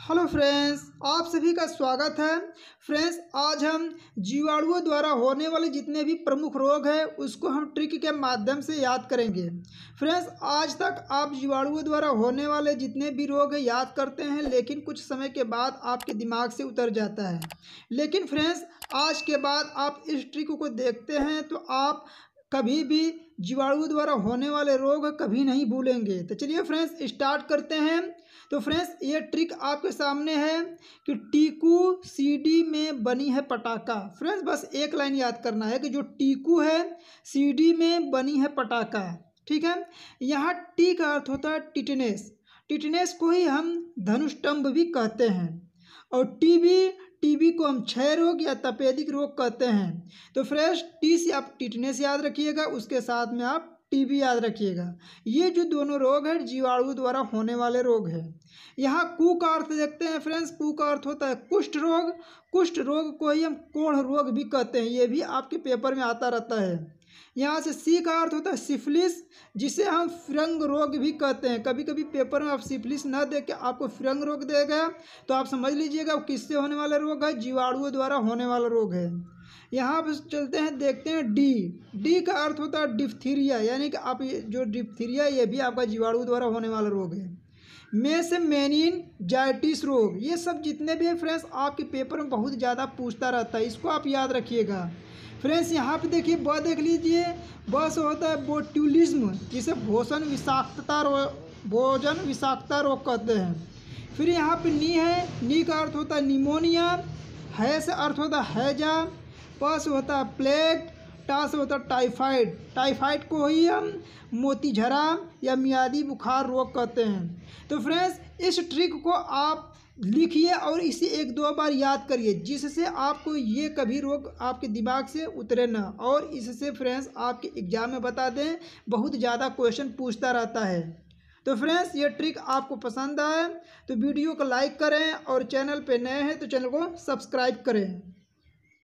hello friends आप सभी का स्वागत है फ्रेंड्स आज हम जीवाणुओं द्वारा होने वाले जितने भी प्रमुख रोग हैं उसको हम ट्रिक के माध्यम से याद करेंगे फ्रेंड्स आज तक आप जीवाणुओं द्वारा होने वाले जितने भी रोग हैं याद करते हैं लेकिन कुछ समय के बाद आपके दिमाग से उतर जाता है लेकिन फ्रेंड्स आज के बाद आप इस ट्रिक को देखते हैं तो आप कभी भी जीवाणु द्वारा होने वाले रोग कभी नहीं भूलेंगे तो चलिए फ्रेंड्स स्टार्ट करते हैं तो फ्रेंड्स ये ट्रिक आपके सामने है कि टीकू सीडी में बनी है पटाखा फ्रेंड्स बस एक लाइन याद करना है कि जो टीकू है सीडी में बनी है पटाखा ठीक है यहाँ टी का अर्थ होता है टिटनेस टिटनेस को ही हम धनुष्टम्भ भी कहते हैं और टी भी टीबी को हम क्षय रोग या तपेदिक रोग कहते हैं तो फ्रेश टी से आप टिटनेस याद रखिएगा उसके साथ में आप टीबी याद रखिएगा ये जो दोनों रोग हैं जीवाणु द्वारा होने वाले रोग हैं यहाँ कु का अर्थ देखते हैं फ्रेंड्स कु का अर्थ होता है कुष्ठ रोग कुष्ठ रोग को ही हम कोढ़ रोग भी कहते हैं ये भी आपके पेपर में आता रहता है यहाँ से सी का अर्थ होता है सिफिलिस जिसे हम फ्रंग रोग भी कहते हैं कभी कभी पेपर में आप सिफिलिस ना दे के आपको फ्रंग रोग दे गया तो आप समझ लीजिएगा किससे होने वाला रोग है जीवाणुओं द्वारा होने वाला रोग है यहाँ पर चलते हैं देखते हैं डी डी का अर्थ होता है डिफ्थीरिया यानी कि आप जो डिफ्थीरिया ये भी आपका जीवाणु द्वारा होने वाला रोग है में से मेनिन जाइटिस रोग ये सब जितने भी हैं फ्रेंड्स आपके पेपर में बहुत ज़्यादा पूछता रहता है इसको आप याद रखिएगा फ्रेंड्स यहाँ पे देखिए ब देख लीजिए बस होता है बोट्यूलिज्म जिसे भोजन विषाक्तता रो भोजन विषाक्तता रोग कहते हैं फिर यहाँ पे नी है नी का अर्थ होता है निमोनिया है से अर्थ होता है हैजा बस होता है प्लेग टा से होता है टाइफाइड टाइफाइड को ही हम मोतीझरा या मियादी बुखार रोग कहते हैं तो फ्रेंड्स इस ट्रिक को आप लिखिए और इसे एक दो बार याद करिए जिससे आपको ये कभी रोग आपके दिमाग से उतरे ना और इससे फ्रेंड्स आपके एग्ज़ाम में बता दें बहुत ज़्यादा क्वेश्चन पूछता रहता है तो फ्रेंड्स ये ट्रिक आपको पसंद आए तो वीडियो को लाइक करें और चैनल पे नए हैं तो चैनल को सब्सक्राइब करें